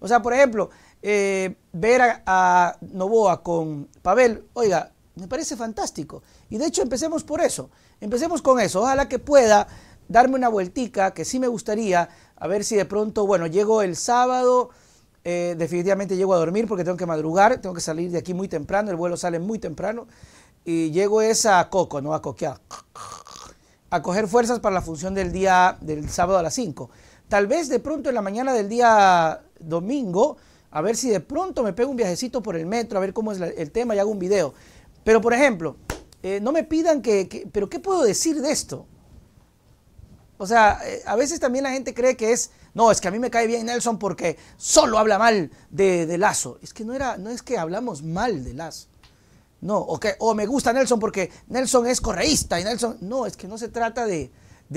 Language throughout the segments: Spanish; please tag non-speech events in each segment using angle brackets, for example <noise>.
O sea, por ejemplo, eh, ver a, Novoa con Pavel, oiga, me parece fantástico. Y de hecho empecemos por eso, empecemos con eso. Ojalá que pueda darme una vueltica, que sí me gustaría, a ver si de pronto, bueno, llego el sábado, eh, definitivamente llego a dormir porque tengo que madrugar, tengo que salir de aquí muy temprano, el vuelo sale muy temprano, y llego esa a Coco, ¿no? A coquear, a coger fuerzas para la función del día del sábado a las 5. Tal vez de pronto en la mañana del día domingo, a ver si de pronto me pego un viajecito por el metro, a ver cómo es el tema y hago un video. Pero, por ejemplo, eh, no me pidan que, pero ¿qué puedo decir de esto? O sea, eh, a veces también la gente cree que es, no, es que a mí me cae bien Nelson porque solo habla mal de, Lazo. Es que no, era, no es que hablamos mal de Lazo. No, o, o me gusta Nelson porque Nelson es correísta y Nelson... No, es que no se trata de,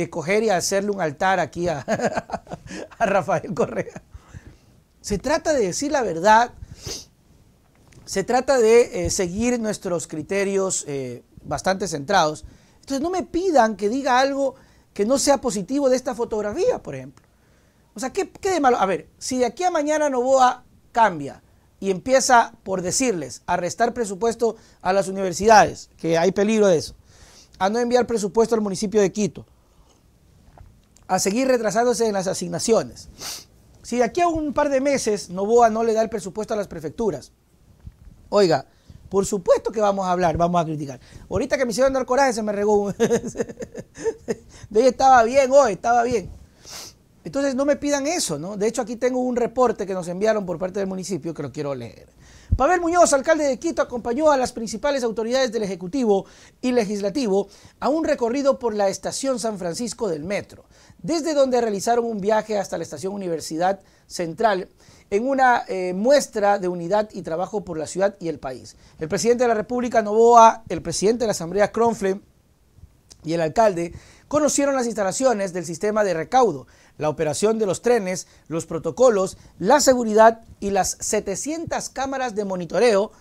coger y hacerle un altar aquí a, <laughs> a Rafael Correa. Se trata de decir la verdad, se trata de eh, seguir nuestros criterios eh, bastante centrados. Entonces no me pidan que diga algo que no sea positivo de esta fotografía, por ejemplo. O sea, qué de malo? A ver, si de aquí a mañana Novoa cambia y empieza por decirles a restar presupuesto a las universidades, que hay peligro de eso, a no enviar presupuesto al municipio de Quito, a seguir retrasándose en las asignaciones, si de aquí a un par de meses No a no le da el presupuesto a las prefecturas, oiga, por supuesto que vamos a hablar, vamos a criticar. Ahorita que me hicieron dar coraje se me regó. <laughs> de ahí estaba bien, hoy estaba bien. Entonces no me pidan eso, ¿no? De hecho aquí tengo un reporte que nos enviaron por parte del municipio que lo quiero leer. Pavel Muñoz, alcalde de Quito, acompañó a las principales autoridades del Ejecutivo y Legislativo a un recorrido por la estación San Francisco del Metro, desde donde realizaron un viaje hasta la estación Universidad Central en una eh, muestra de unidad y trabajo por la ciudad y el país. El presidente de la República, Novoa, el presidente de la Asamblea, Cronfle, y el alcalde conocieron las instalaciones del sistema de recaudo, la operación de los trenes, los protocolos, la seguridad y las 700 cámaras de monitoreo,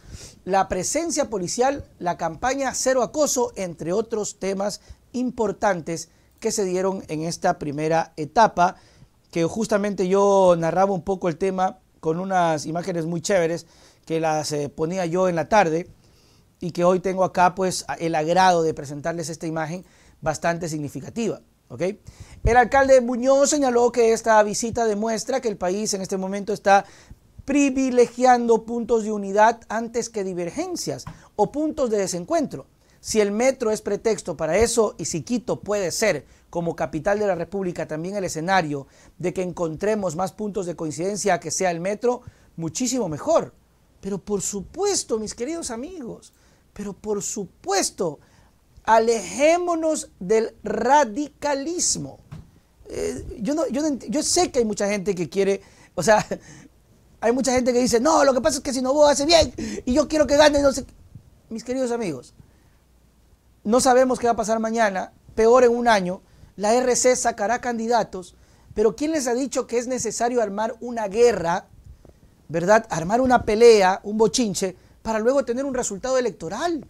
la presencia policial, la campaña Cero Acoso, entre otros temas importantes que se dieron en esta primera etapa, que justamente yo narraba un poco el tema con unas imágenes muy chéveres que las eh, ponía yo en la tarde y que hoy tengo acá pues el agrado de presentarles esta imagen bastante significativa. El alcalde Muñoz señaló que esta visita demuestra que el país en este momento está privilegiando puntos de unidad antes que divergencias o puntos de desencuentro. Si el metro es pretexto para eso y si Quito puede ser como capital de la República también el escenario de que encontremos más puntos de coincidencia que sea el metro, muchísimo mejor. Pero por supuesto, mis queridos amigos, pero por supuesto, alejémonos del radicalismo. Eh, yo, yo, sé que hay mucha gente que quiere, o sea, <laughs> hay mucha gente que dice, no, lo que pasa es que si no vos hace bien y yo quiero que gane, no Mis queridos amigos, no sabemos qué va a pasar mañana, peor en un año, la RC sacará candidatos, pero ¿quién les ha dicho que es necesario armar una guerra, verdad? Armar una pelea, un bochinche para luego tener un resultado electoral.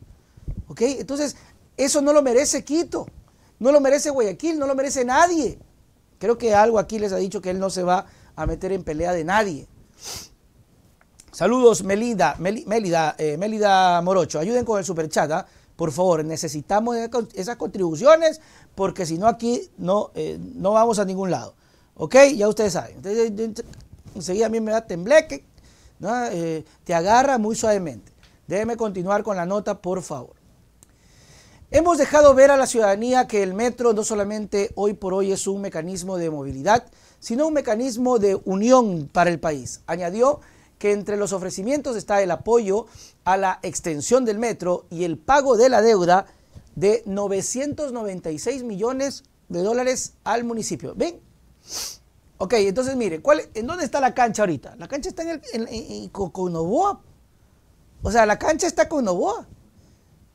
¿Ok? Entonces, eso no lo merece Quito, no lo merece Guayaquil, no lo merece nadie. Creo que algo aquí les ha dicho que él no se va a meter en pelea de nadie. Saludos, Melida, Melida, eh, Melida Morocho. Ayuden con el superchat, ¿ah? por favor. Necesitamos esas contribuciones porque si no aquí no, eh, no vamos a ningún lado. ¿Ok? Ya ustedes saben. enseguida a mí me da tembleque eh, te agarra muy suavemente. Déjeme continuar con la nota, por favor. Hemos dejado ver a la ciudadanía que el metro no solamente hoy por hoy es un mecanismo de movilidad, sino un mecanismo de unión para el país. Añadió que entre los ofrecimientos está el apoyo a la extensión del metro y el pago de la deuda de 996 millones de dólares al municipio. ¿Ven? Ok, entonces mire, ¿en dónde está la cancha ahorita? La cancha está en, el, O sea, la cancha está con Novoa.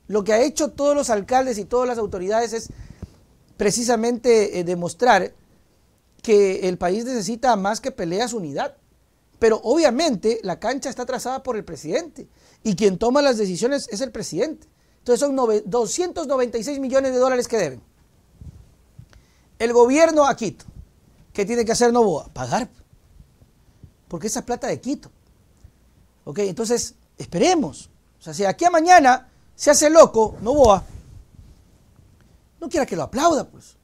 Lo que ha hecho todos los alcaldes y todas las autoridades es precisamente eh, demostrar que el país necesita más que peleas unidad. Pero obviamente la cancha está trazada por el presidente y quien toma las decisiones es el presidente. Entonces son 296 millones de dólares que deben. El gobierno a ¿Qué tiene que hacer Novoa? Pagar. Porque esa es plata de Quito. ¿Ok? Entonces, esperemos. O sea, si aquí a mañana se hace loco Novoa, no quiera que lo aplauda, pues.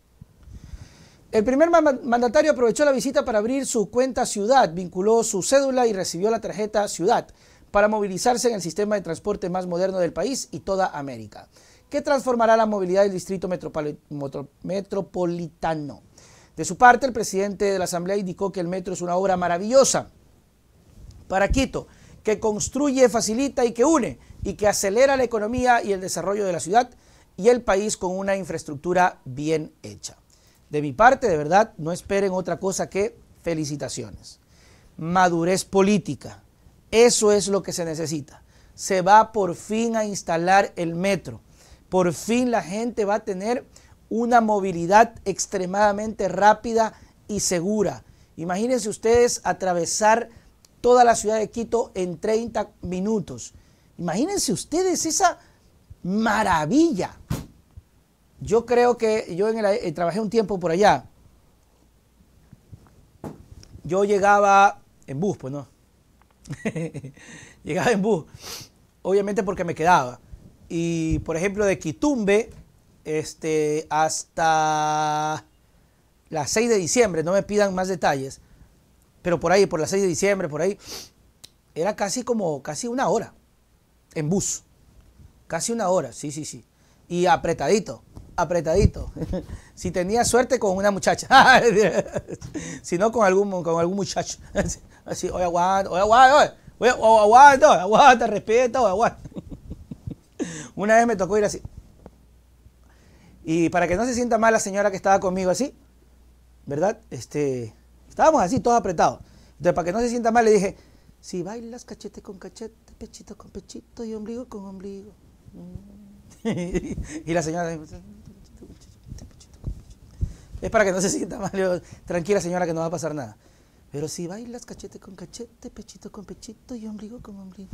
El primer mandatario aprovechó la visita para abrir su cuenta Ciudad, vinculó su cédula y recibió la tarjeta Ciudad para movilizarse en el sistema de transporte más moderno del país y toda América, ¿Qué transformará la movilidad del distrito metropolitano. De su parte, el presidente de la Asamblea indicó que el metro es una obra maravillosa para Quito, que construye, facilita y que une, y que acelera la economía y el desarrollo de la ciudad y el país con una infraestructura bien hecha. De mi parte, de verdad, no esperen otra cosa que felicitaciones. Madurez política. Eso es lo que se necesita. Se va por fin a instalar el metro. Por fin la gente va a tener una movilidad extremadamente rápida y segura. Imagínense ustedes atravesar toda la ciudad de Quito en 30 minutos. Imagínense ustedes esa maravilla. Yo creo que yo eh, trabajé un tiempo por allá. Yo llegaba en bus, pues no. <laughs> llegaba en bus, obviamente porque me quedaba. Y por ejemplo de Quitumbe este, hasta las 6 de diciembre, no me pidan más detalles, pero por ahí, por las 6 de diciembre, por ahí, era casi como, casi una hora en bus, casi una hora, sí, sí, sí, y apretadito, apretadito, <laughs> si tenía suerte con una muchacha, <laughs> si no con algún, con algún muchacho, <laughs> así, oye, aguanta, oye, aguanta, oye, aguanta, aguanta, respeto, aguanta. Una vez me tocó ir así. Y para que no se sienta mal la señora que estaba conmigo así, ¿verdad? Este, estábamos así, todos apretados. Entonces, para que no se sienta mal, le dije, si bailas cachete con cachete, pechito con pechito y ombligo con ombligo. <laughs> y la señora... Es para que no se sienta mal. Tranquila señora que no va a pasar nada. Pero si bailas cachete con cachete, pechito con pechito y ombligo con ombligo.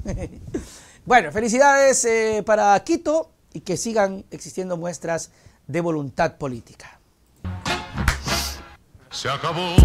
<laughs> bueno, felicidades eh, para Quito y que sigan existiendo muestras de voluntad política. Se acabó.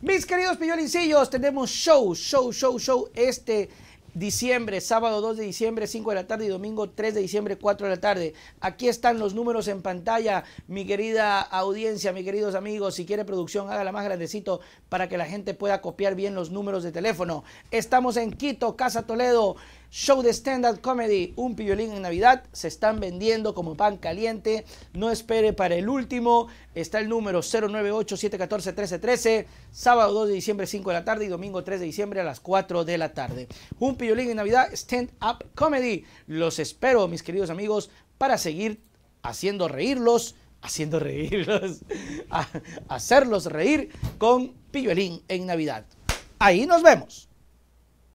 Mis queridos pillolincillos, tenemos show, show, show, show este diciembre, sábado 2 de diciembre, 5 de la tarde y domingo 3 de diciembre, 4 de la tarde. Aquí están los números en pantalla, mi querida audiencia, mis queridos amigos. Si quiere producción, hágala más grandecito para que la gente pueda copiar bien los números de teléfono. Estamos en Quito, Casa Toledo show de stand-up comedy, un pillolín en Navidad, se están vendiendo como pan caliente. No espere para el último. Está el número 0987141313, 1313 sábado 2 de diciembre 5 de la tarde y domingo 3 de diciembre a las 4 de la tarde. Un pillolín en Navidad, stand-up comedy. Los espero, mis queridos amigos, para seguir haciendo reírlos haciendo reírlos, <laughs> hacerlos reír con pillolín en Navidad. Ahí nos vemos.